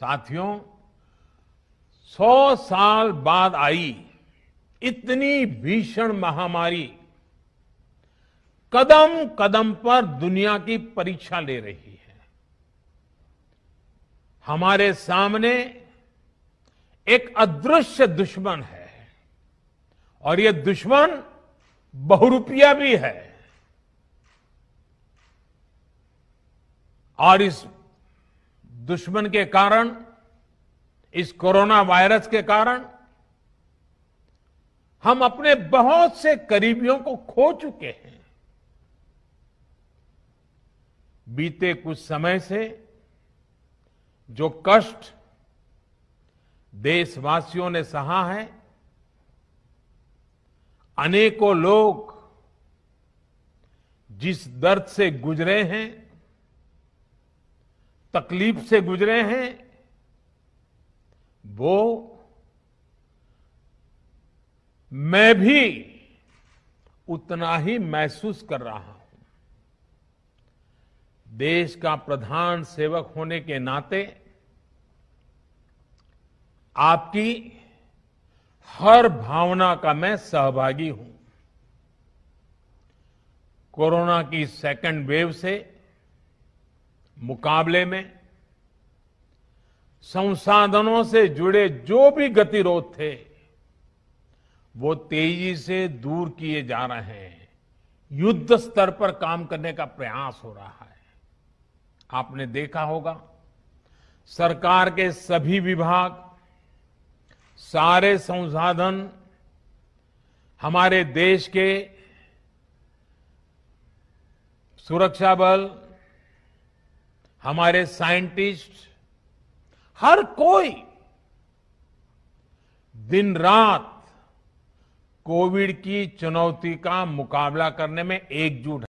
साथियों सौ साल बाद आई इतनी भीषण महामारी कदम कदम पर दुनिया की परीक्षा ले रही है हमारे सामने एक अदृश्य दुश्मन है और यह दुश्मन बहुरूपिया भी है और इस दुश्मन के कारण इस कोरोना वायरस के कारण हम अपने बहुत से करीबियों को खो चुके हैं बीते कुछ समय से जो कष्ट देशवासियों ने सहा है अनेकों लोग जिस दर्द से गुजरे हैं तकलीफ से गुजरे हैं वो मैं भी उतना ही महसूस कर रहा हूं देश का प्रधान सेवक होने के नाते आपकी हर भावना का मैं सहभागी हूं कोरोना की सेकंड वेव से मुकाबले में संसाधनों से जुड़े जो भी गतिरोध थे वो तेजी से दूर किए जा रहे हैं युद्ध स्तर पर काम करने का प्रयास हो रहा है आपने देखा होगा सरकार के सभी विभाग सारे संसाधन हमारे देश के सुरक्षा बल हमारे साइंटिस्ट हर कोई दिन रात कोविड की चुनौती का मुकाबला करने में एकजुट है